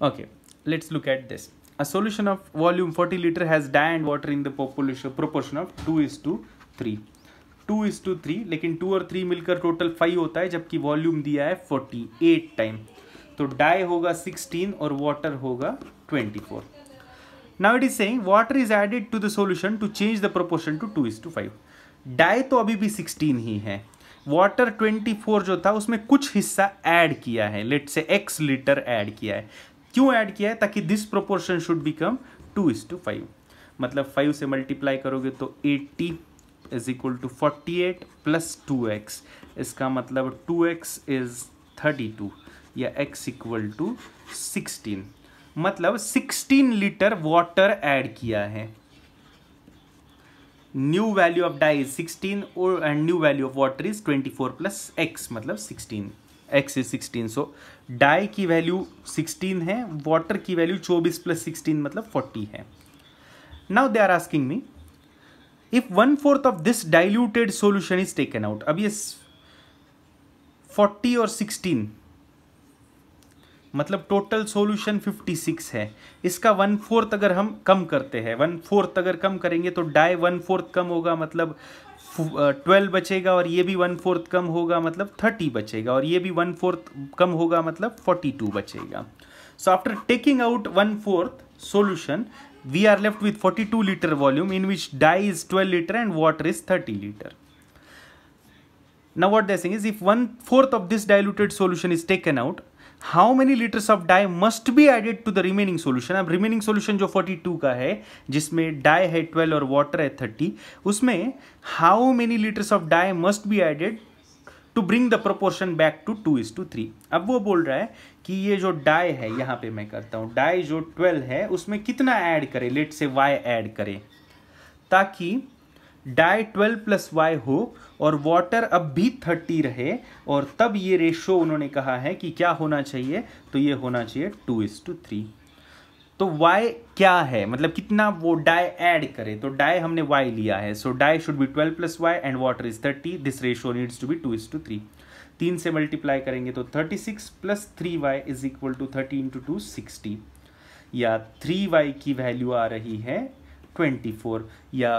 Okay, let's look at this. A solution of volume 40 liter has dye and water in the population proportion of 2 is to 3. 2 is to three लेकिन two और three मिलकर total five होता है जबकि volume दिया है forty eight time तो dye होगा सिक्सटीन और वाटर होगा twenty four now it is saying water is added to the solution to change the proportion to two is to five dye तो अभी भी सिक्सटीन ही है वाटर ट्वेंटी फोर जो था उसमें कुछ हिस्सा ऐड किया है लेट से एक्स लीटर ऐड किया है क्यों ऐड किया है ताकि this proportion should become two is to five मतलब फाइव से मल्टीप्लाई करोगे तो eighty is equal to forty eight plus two X इसका मतलब two X is thirty two या एक्स इक्वल टू सिक्सटीन मतलब सिक्सटीन लीटर वाटर ऐड किया है new value of dye is sixteen और and new value of water is twenty four plus X मतलब sixteen X is sixteen so die की value sixteen है water की value चौबीस plus sixteen मतलब forty है now they are asking me if one fourth of this diluted solution is taken out अब ये forty और सिक्सटीन मतलब टोटल सॉल्यूशन 56 है इसका वन फोर्थ अगर हम कम करते हैं वन फोर्थ अगर कम करेंगे तो डाई वन फोर्थ कम होगा मतलब ट्वेल्व बचेगा और ये भी वन फोर्थ कम होगा मतलब थर्टी बचेगा और ये भी वन फोर्थ कम होगा मतलब फोर्टी टू बचेगा so after taking out one fourth solution we are left with forty two litre volume in which dye is twelve litre and water is thirty litre Now what they're saying is if one fourth of this diluted solution is taken how many litres of dye must be added to the remaining solution अब remaining solution जो 42 का है जिसमें die है 12 और water है 30 उसमें how many litres of dye must be added to bring the proportion back to two is to three अब वो बोल रहा है कि ये जो डाई है यहाँ पे मैं करता हूँ डाई जो 12 है उसमें कितना ऐड करे लेट से वाई ऐड करे ताकि डाई ट्वेल्व प्लस वाई हो और वाटर अब भी थर्टी रहे और तब ये रेशो उन्होंने कहा है कि क्या होना चाहिए तो ये होना चाहिए टू इज टू थ्री तो y क्या है मतलब कितना वो डाई ऐड करे तो डाई हमने y लिया है so dye should be 12 plus y and water is 30 this ratio needs to be two is to three तीन से मल्टीप्लाई करेंगे तो 36 plus three y is equal to thirty into two sixty या y की value आ रही है twenty four या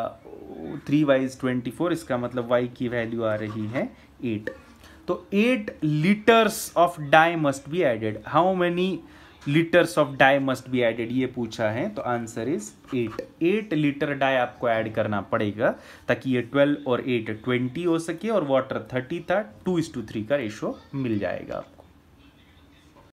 थ्री वाइज ट्वेंटी फोर इसका मतलब वाई की वैल्यू आ रही है एट तो eight litres of dye must be added how many litres of dye must be added ये पूछा है तो answer is eight eight litre dye आपको ऐड करना पड़ेगा ताकि ये ट्वेल्व और एट ट्वेंटी हो सके और वाटर थर्टी था टू इस टू थ्री का रेशो मिल जाएगा